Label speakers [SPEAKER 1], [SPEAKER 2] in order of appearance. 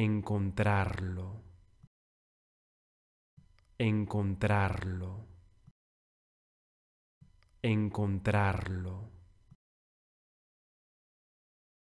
[SPEAKER 1] encontrarlo, encontrarlo, encontrarlo.